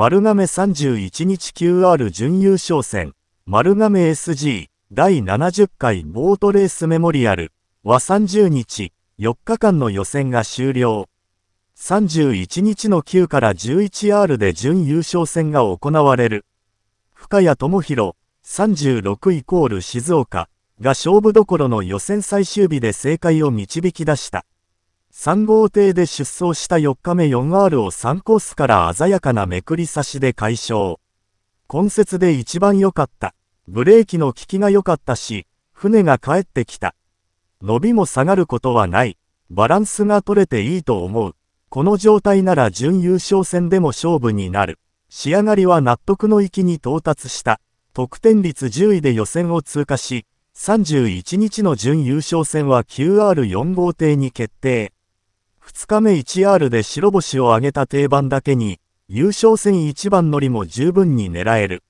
丸亀31日 QR 準優勝戦、丸亀 SG 第70回ボートレースメモリアルは30日、4日間の予選が終了。31日の9から 11R で準優勝戦が行われる。深谷智弘36イコール静岡が勝負どころの予選最終日で正解を導き出した。3号艇で出走した4日目 4R を3コースから鮮やかなめくり差しで解消。今節で一番良かった。ブレーキの効きが良かったし、船が帰ってきた。伸びも下がることはない。バランスが取れていいと思う。この状態なら準優勝戦でも勝負になる。仕上がりは納得の域に到達した。得点率10位で予選を通過し、31日の準優勝戦は QR4 号艇に決定。2日目 1R で白星を挙げた定番だけに、優勝戦一番乗りも十分に狙える。